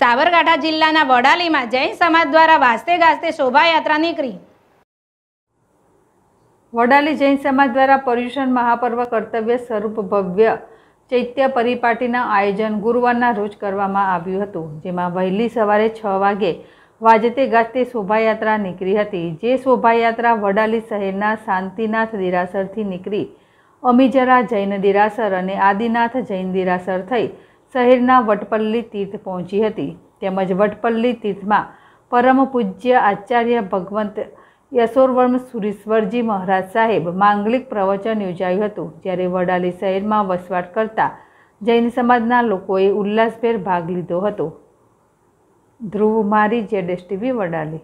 સાબરકાંઠા જિલ્લાના વડાલીમાં જૈન સમાજ દ્વારા વાસ્તે ગાજતે શોભાયાત્રા નીકળી વડાલી જૈન સમાજ દ્વારા પર્યુષણ મહાપર્વ કર્તવ્ય સ્વરૂપ ભવ્ય ચૈત્ય પરિપાટીના આયોજન ગુરુવારના રોજ કરવામાં આવ્યું હતું જેમાં વહેલી સવારે છ વાગે વાજતે ગાજતે શોભાયાત્રા નીકળી હતી જે શોભાયાત્રા વડાલી શહેરના શાંતિનાથ દિરાસરથી નીકળી અમીજરા જૈન દિરાસર અને આદિનાથ જૈન દિરાસર થઈ શહેરના વટપલ્લી તીર્થ પહોંચી હતી તેમજ વટપલ્લી તીર્થમાં પરમ પૂજ્ય આચાર્ય ભગવંત યશોરવર્મ સુરેશ્વરજી મહારાજ સાહેબ માંગલિક પ્રવચન યોજાયું હતું જ્યારે વડાલી શહેરમાં વસવાટ કરતા જૈન સમાજના લોકોએ ઉલ્લાસભેર ભાગ લીધો હતો ધ્રુવ મારી જેડેસ ટીવી વડાલી